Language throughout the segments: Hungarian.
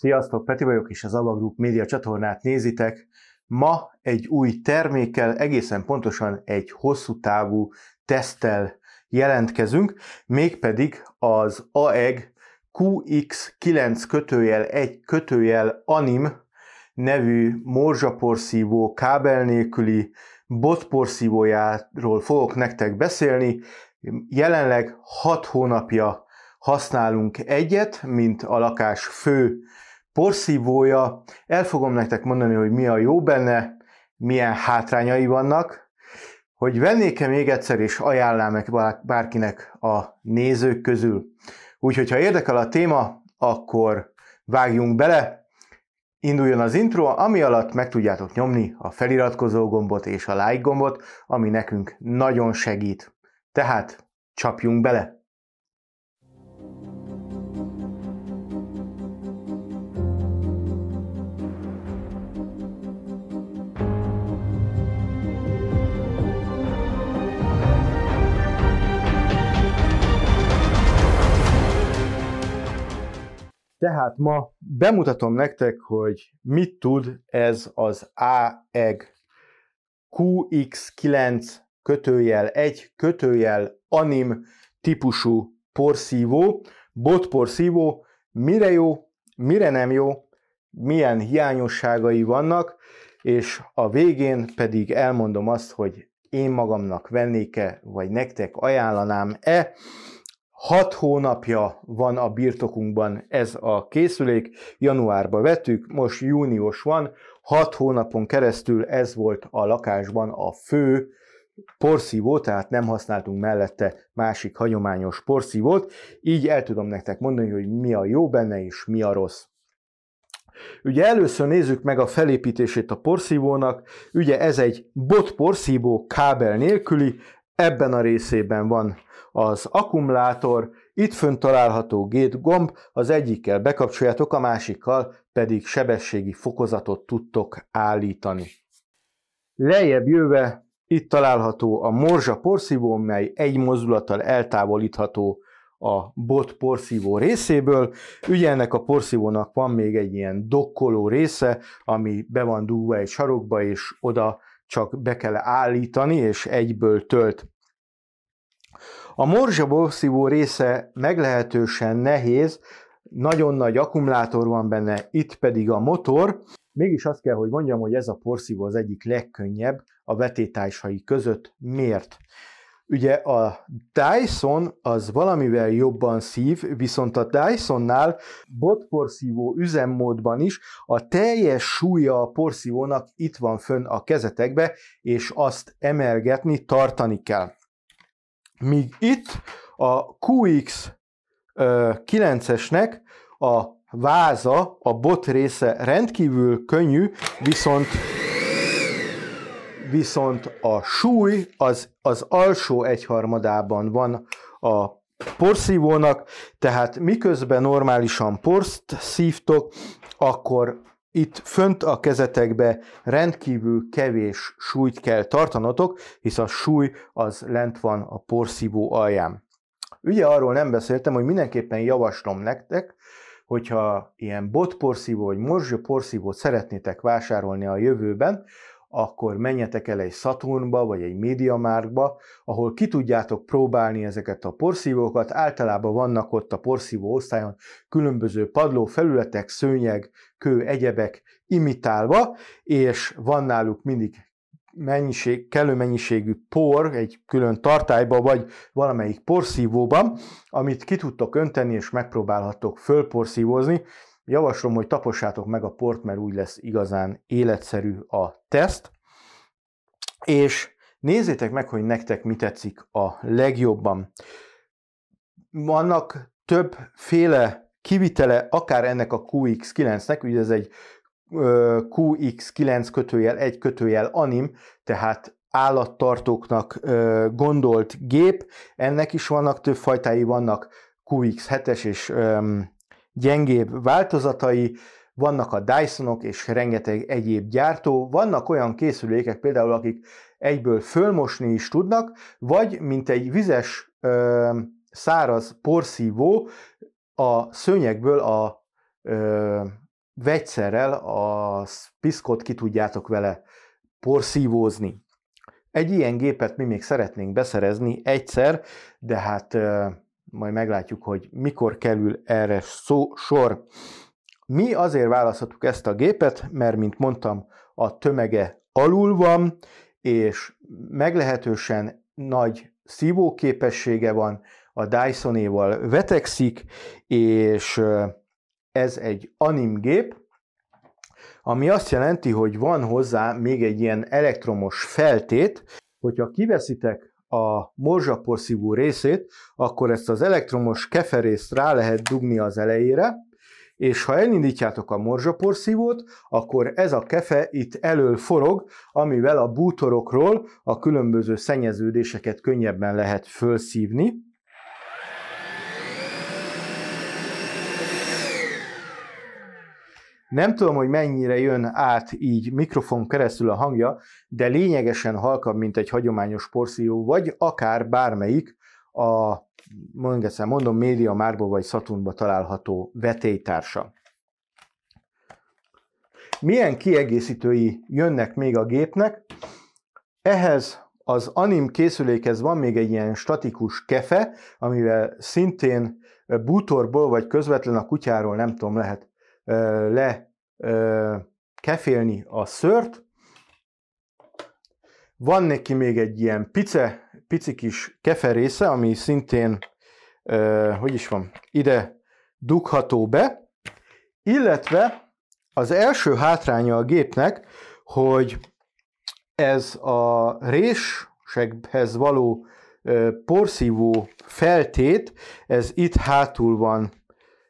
Sziasztok, Peti vagyok, és az Ava Group média csatornát nézitek. Ma egy új termékkel, egészen pontosan egy hosszú távú tesztel jelentkezünk, mégpedig az AEG QX9 kötőjel 1 kötőjel ANIM nevű morzsaporszívó kábel nélküli botporszívójáról fogok nektek beszélni. Jelenleg 6 hónapja használunk egyet, mint a lakás fő porszívója. El fogom nektek mondani, hogy mi a jó benne, milyen hátrányai vannak, hogy vennék-e még egyszer és ajánlám meg bárkinek a nézők közül. Úgyhogy, ha érdekel a téma, akkor vágjunk bele, induljon az intro, ami alatt meg tudjátok nyomni a feliratkozó gombot és a like gombot, ami nekünk nagyon segít. Tehát csapjunk bele! Tehát ma bemutatom nektek, hogy mit tud ez az AEG QX9 kötőjel 1 kötőjel anim típusú porszívó, botporszívó, mire jó, mire nem jó, milyen hiányosságai vannak, és a végén pedig elmondom azt, hogy én magamnak vennék-e, vagy nektek ajánlanám-e, Hat hónapja van a birtokunkban ez a készülék, januárba vettük, most június van, hat hónapon keresztül ez volt a lakásban a fő porszívó, tehát nem használtunk mellette másik hagyományos porszívót, így el tudom nektek mondani, hogy mi a jó benne és mi a rossz. Ugye először nézzük meg a felépítését a porszívónak, ugye ez egy bot porszívó kábel nélküli, Ebben a részében van az akkumulátor, itt fönt található gét gomb, az egyikkel bekapcsoljátok, a másikkal pedig sebességi fokozatot tudtok állítani. Lejjebb jöve itt található a morzsa porszívó, mely egy mozdulattal eltávolítható a bot porszívó részéből. Ugye ennek a porszívónak van még egy ilyen dokkoló része, ami be van dugva egy sarokba, és oda csak be kell állítani, és egyből tölt. A morzsa borszívó része meglehetősen nehéz, nagyon nagy akkumulátor van benne, itt pedig a motor. Mégis azt kell, hogy mondjam, hogy ez a porszívó az egyik legkönnyebb a vetétársai között. Miért? Ugye a Dyson az valamivel jobban szív, viszont a Dysonnál botporszívó üzemmódban is a teljes súlya a porszívónak itt van fönn a kezetekbe, és azt emelgetni, tartani kell. Míg itt a QX 9-esnek a váza, a bot része rendkívül könnyű, viszont viszont a súly az, az alsó egyharmadában van a porszívónak, tehát miközben normálisan porszt szívtok, akkor itt fönt a kezetekbe rendkívül kevés súlyt kell tartanatok, hisz a súly az lent van a porszívó alján. Ugye arról nem beszéltem, hogy mindenképpen javaslom nektek, hogyha ilyen botporszívó vagy morzsaporszívót szeretnétek vásárolni a jövőben, akkor menjetek el egy Saturnba, vagy egy Markba, ahol ki tudjátok próbálni ezeket a porszívókat. Általában vannak ott a porszívó osztályon különböző padló felületek, szőnyeg, kő, egyebek imitálva, és van náluk mindig mennyiség, kellő mennyiségű por egy külön tartályba, vagy valamelyik porszívóban, amit ki tudtok önteni, és megpróbálhatok fölporszívózni, Javaslom, hogy tapossátok meg a port, mert úgy lesz igazán életszerű a teszt. És nézzétek meg, hogy nektek mi tetszik a legjobban. Vannak többféle kivitele, akár ennek a QX9-nek, ugye ez egy QX9 kötőjel, egy kötőjel anim, tehát állattartóknak gondolt gép. Ennek is vannak több fajtái, vannak QX7-es és gyengébb változatai, vannak a Dysonok és rengeteg egyéb gyártó, vannak olyan készülékek például, akik egyből fölmosni is tudnak, vagy mint egy vizes, ö, száraz porszívó a szőnyegből a ö, vegyszerrel a piszkot ki tudjátok vele porszívózni. Egy ilyen gépet mi még szeretnénk beszerezni egyszer, de hát majd meglátjuk, hogy mikor kerül erre szó, sor. Mi azért választhatjuk ezt a gépet, mert, mint mondtam, a tömege alul van, és meglehetősen nagy szívóképessége van, a Dysonéval vetekszik, és ez egy anim gép, ami azt jelenti, hogy van hozzá még egy ilyen elektromos feltét, hogyha kiveszitek a morzsaporszívó részét, akkor ezt az elektromos keferészt rá lehet dugni az elejére, és ha elindítjátok a morzsaporszívót, akkor ez a kefe itt elől forog, amivel a bútorokról a különböző szennyeződéseket könnyebben lehet fölszívni. Nem tudom, hogy mennyire jön át így mikrofon keresztül a hangja, de lényegesen halkabb, mint egy hagyományos porszívó, vagy akár bármelyik a, mondom, mondom média márba vagy szatunba található vetélytársa. Milyen kiegészítői jönnek még a gépnek? Ehhez az anim készülékhez van még egy ilyen statikus kefe, amivel szintén bútorból vagy közvetlen a kutyáról, nem tudom, lehet le kefélni a szört. Van neki még egy ilyen pice, pici kis kefe része, ami szintén, hogy is van, ide dugható be, illetve az első hátránya a gépnek, hogy ez a résekhez való porszívó feltét, ez itt hátul van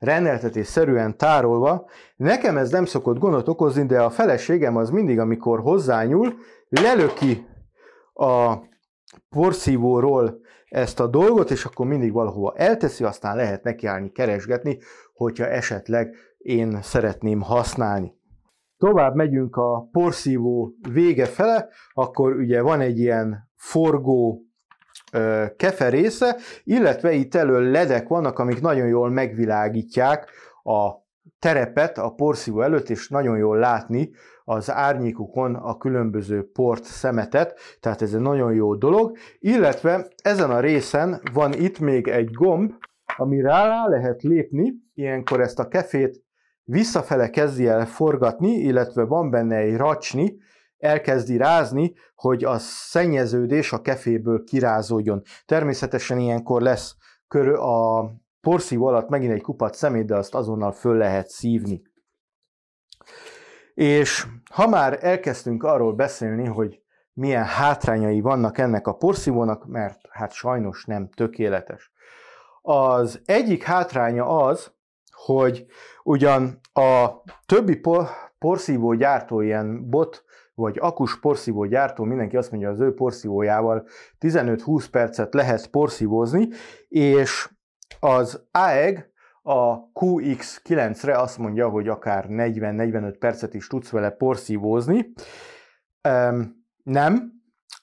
rendeltetésszerűen tárolva. Nekem ez nem szokott gondot okozni, de a feleségem az mindig, amikor hozzányúl, lelöki a porszívóról ezt a dolgot, és akkor mindig valahova elteszi, aztán lehet nekiállni, keresgetni, hogyha esetleg én szeretném használni. Tovább megyünk a porszívó vége fele, akkor ugye van egy ilyen forgó kefe része, illetve itt elől ledek vannak, amik nagyon jól megvilágítják a terepet a porszívó előtt, és nagyon jól látni az árnyékukon a különböző port szemetet, tehát ez egy nagyon jó dolog, illetve ezen a részen van itt még egy gomb, ami rá lehet lépni, ilyenkor ezt a kefét visszafele kezdi el forgatni, illetve van benne egy racsni, elkezdi rázni, hogy a szennyeződés a keféből kirázódjon. Természetesen ilyenkor lesz körül a porszív alatt megint egy kupat szemét, de azt azonnal föl lehet szívni. És ha már elkezdtünk arról beszélni, hogy milyen hátrányai vannak ennek a porszívónak, mert hát sajnos nem tökéletes. Az egyik hátránya az, hogy ugyan a többi por, porszívó gyártó ilyen bot vagy akus porszívó gyártó, mindenki azt mondja, az ő porszívójával 15-20 percet lehet porszívózni, és az AEG a e QX9-re azt mondja, hogy akár 40-45 percet is tudsz vele porszívózni. Um, nem,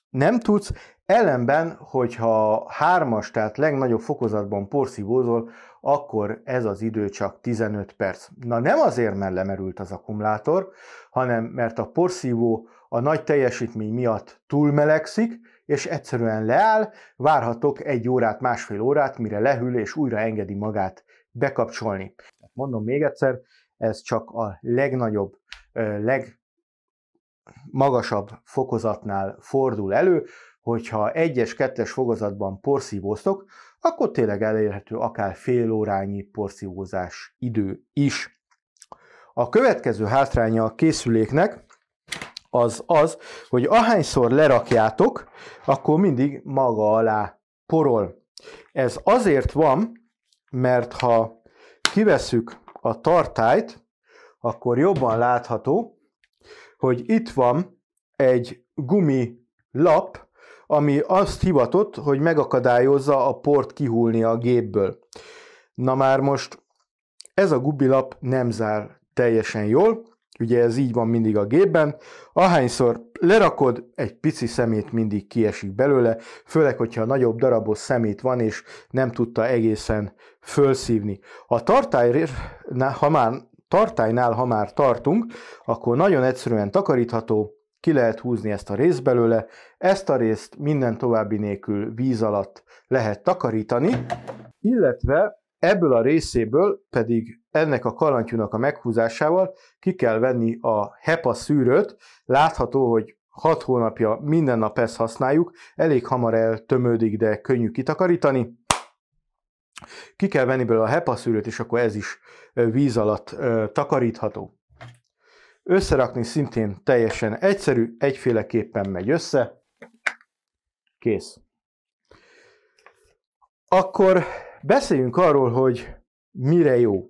nem tudsz, ellenben, hogyha hármas, tehát legnagyobb fokozatban porszívózol, akkor ez az idő csak 15 perc. Na nem azért, mert lemerült az akkumulátor, hanem mert a porszívó a nagy teljesítmény miatt túlmelegszik, és egyszerűen leáll, várhatok egy órát, másfél órát, mire lehűl és újra engedi magát bekapcsolni. Hát mondom még egyszer, ez csak a legnagyobb, legmagasabb fokozatnál fordul elő, hogyha egyes, kettes fokozatban porszívóztok, akkor tényleg elérhető akár fél órányi porszívózás idő is. A következő hátránya a készüléknek az az, hogy ahányszor lerakjátok, akkor mindig maga alá porol. Ez azért van, mert ha kivesszük a tartályt, akkor jobban látható, hogy itt van egy gumi lap, ami azt hivatott, hogy megakadályozza a port kihúlni a gépből. Na már most ez a gubilap nem zár teljesen jól, ugye ez így van mindig a gépben, ahányszor lerakod, egy pici szemét mindig kiesik belőle, főleg, hogyha nagyobb darabos szemét van, és nem tudta egészen fölszívni. A tartály, ha már tartálynál, ha már tartunk, akkor nagyon egyszerűen takarítható, ki lehet húzni ezt a részt belőle, ezt a részt minden további nélkül víz alatt lehet takarítani, illetve ebből a részéből pedig ennek a kalantyúnak a meghúzásával ki kell venni a HEPA szűrőt, látható, hogy 6 hónapja minden nap ezt használjuk, elég hamar eltömődik, de könnyű kitakarítani. Ki kell venni belőle a HEPA szűrőt, és akkor ez is víz alatt takarítható. Összerakni szintén teljesen egyszerű, egyféleképpen megy össze. Kész. Akkor beszéljünk arról, hogy mire jó.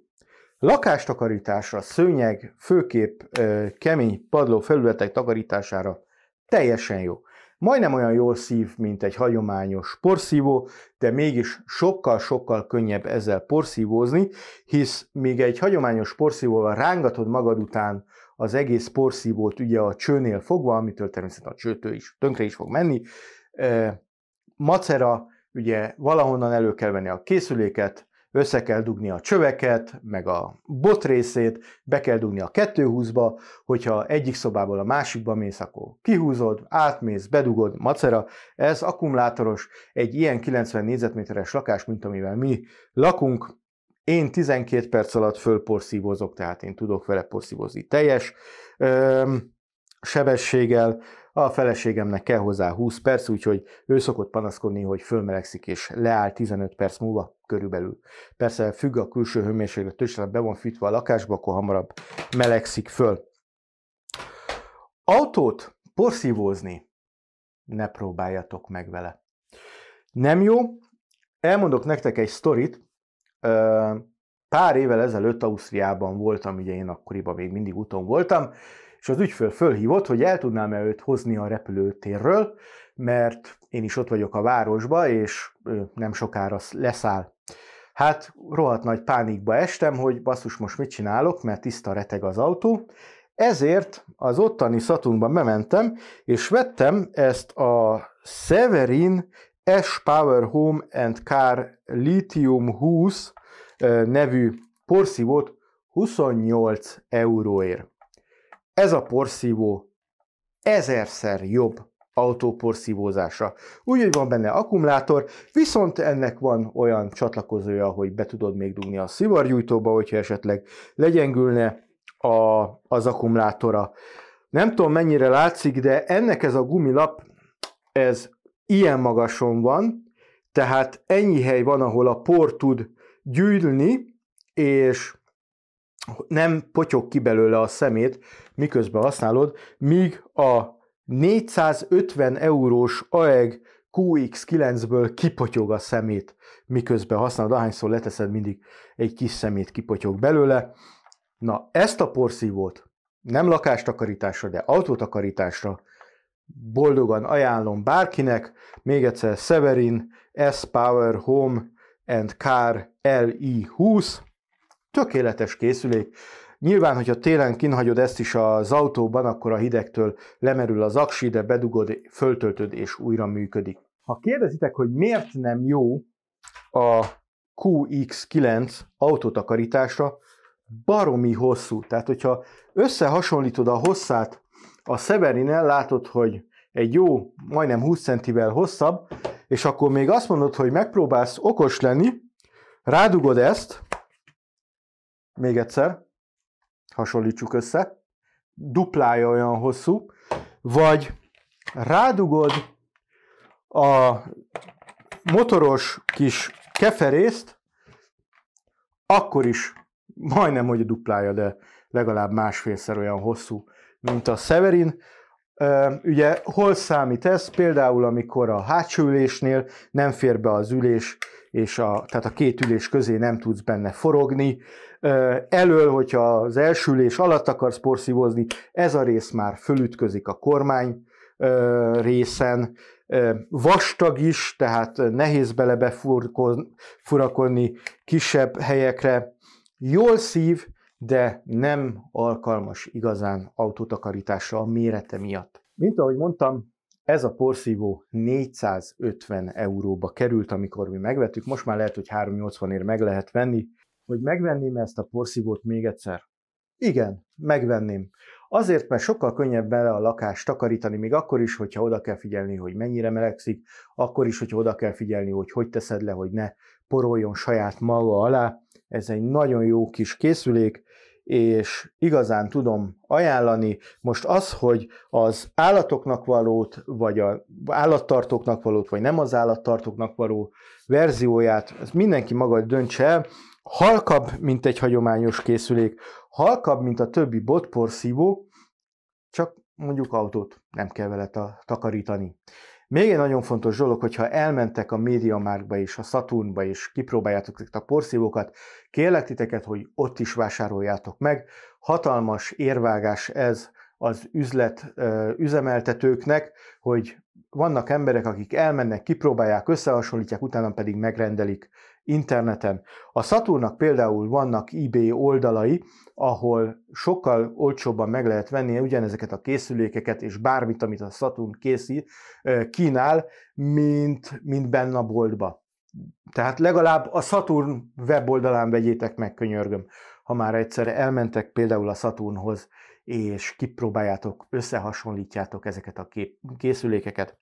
Lakástakarításra, szőnyeg, főkép, kemény padló felületek takarítására teljesen jó. Majdnem olyan jól szív, mint egy hagyományos porszívó, de mégis sokkal-sokkal könnyebb ezzel porszívózni, hisz még egy hagyományos porszívóval rángatod magad után az egész porszívót ugye a csőnél fogva, amitől természetesen a csőtő is tönkre is fog menni. macera, ugye valahonnan elő kell venni a készüléket, össze kell dugni a csöveket, meg a bot részét, be kell dugni a kettőhúzba, hogyha egyik szobából a másikba mész, akkor kihúzod, átmész, bedugod, macera. Ez akkumulátoros, egy ilyen 90 négyzetméteres lakás, mint amivel mi lakunk, én 12 perc alatt fölporszívozok, tehát én tudok vele porszívozni teljes ö, sebességgel, a feleségemnek kell hozzá 20 perc, úgyhogy ő szokott panaszkodni, hogy fölmelegszik és leáll 15 perc múlva körülbelül. Persze függ a külső hőmérséklet, és be van fűtve a lakásba, akkor hamarabb melegszik föl. Autót porszívózni ne próbáljatok meg vele. Nem jó. Elmondok nektek egy sztorit, Pár évvel ezelőtt Ausztriában voltam, ugye én akkoriban még mindig úton voltam, és az ügyfél fölhívott, hogy el tudnám-e őt hozni a repülőtérről, mert én is ott vagyok a városba, és nem sokára leszáll. Hát rohadt nagy pánikba estem, hogy basszus, most mit csinálok, mert tiszta reteg az autó. Ezért az ottani szatunkban bementem, és vettem ezt a Severin s Power Home and Car Lithium 20 nevű porszívót 28 euróért. Ez a porszívó ezerszer jobb autóporszívózása. Úgy, hogy van benne akkumulátor, viszont ennek van olyan csatlakozója, hogy be tudod még dugni a szivargyújtóba, hogyha esetleg legyengülne a, az akkumulátora. Nem tudom mennyire látszik, de ennek ez a gumilap, ez ilyen magason van, tehát ennyi hely van, ahol a por tud gyűlni, és nem potyog ki belőle a szemét, miközben használod, míg a 450 eurós AEG QX9-ből kipotyog a szemét, miközben használod, ahányszor leteszed, mindig egy kis szemét kipotyog belőle. Na, ezt a porszívót nem lakástakarításra, de autótakarításra boldogan ajánlom bárkinek. Még egyszer Severin S Power Home and Car LI20. Tökéletes készülék. Nyilván, hogyha télen kinhagyod ezt is az autóban, akkor a hidegtől lemerül az aksi, de bedugod, föltöltöd és újra működik. Ha kérdezitek, hogy miért nem jó a QX9 autotakarításra, baromi hosszú. Tehát, hogyha összehasonlítod a hosszát a Severinel látod, hogy egy jó, majdnem 20 centivel hosszabb, és akkor még azt mondod, hogy megpróbálsz okos lenni, rádugod ezt, még egyszer, hasonlítsuk össze, duplája olyan hosszú, vagy rádugod a motoros kis keferészt, akkor is majdnem, hogy a duplája, de legalább másfélszer olyan hosszú mint a Severin. Ugye hol számít ez? Például, amikor a hátsó ülésnél nem fér be az ülés, és a, tehát a két ülés közé nem tudsz benne forogni. Elől, hogyha az első ülés alatt akarsz porszívózni, ez a rész már fölütközik a kormány részen. Vastag is, tehát nehéz bele befurakodni kisebb helyekre. Jól szív, de nem alkalmas igazán autótakarításra a mérete miatt. Mint ahogy mondtam, ez a porszívó 450 euróba került, amikor mi megvettük, most már lehet, hogy 380-ért meg lehet venni. Hogy megvenném ezt a porszívót még egyszer? Igen, megvenném. Azért, mert sokkal könnyebb bele a lakást takarítani, még akkor is, hogyha oda kell figyelni, hogy mennyire melegszik, akkor is, hogyha oda kell figyelni, hogy hogy teszed le, hogy ne poroljon saját maga alá. Ez egy nagyon jó kis készülék, és igazán tudom ajánlani. Most az, hogy az állatoknak valót, vagy az állattartóknak valót, vagy nem az állattartóknak való verzióját, ez mindenki maga döntse el. Halkabb, mint egy hagyományos készülék, halkabb, mint a többi botporszívó, csak mondjuk autót nem kell vele takarítani. Még egy nagyon fontos dolog, hogyha elmentek a médiamárkba is, a Saturnba is, kipróbáljátok ezeket a porszívókat, kérlek titeket, hogy ott is vásároljátok meg. Hatalmas érvágás ez az üzlet üzemeltetőknek, hogy vannak emberek, akik elmennek, kipróbálják, összehasonlítják, utána pedig megrendelik interneten. A Saturnnak például vannak eBay oldalai, ahol sokkal olcsóbban meg lehet venni ugyanezeket a készülékeket és bármit, amit a Saturn készít, eh, kínál, mint, mint benne a boltba. Tehát legalább a Saturn weboldalán vegyétek meg, könyörgöm, ha már egyszer elmentek például a Saturnhoz, és kipróbáljátok, összehasonlítjátok ezeket a kép- készülékeket.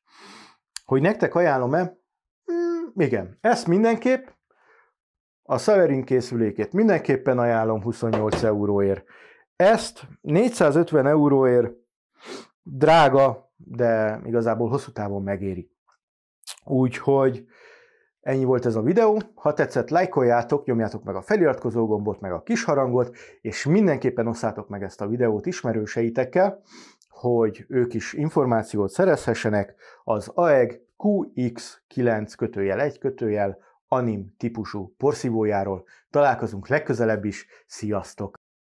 Hogy nektek ajánlom-e? Mm, igen, ezt mindenképp, a Severin készülékét mindenképpen ajánlom 28 euróért. Ezt 450 euróért drága, de igazából hosszú távon megéri. Úgyhogy ennyi volt ez a videó. Ha tetszett, lájkoljátok, nyomjátok meg a feliratkozó gombot, meg a kis harangot, és mindenképpen osszátok meg ezt a videót ismerőseitekkel, hogy ők is információt szerezhessenek az AEG QX9 kötőjel 1 kötőjel anim típusú porszívójáról. Találkozunk legközelebb is, sziasztok!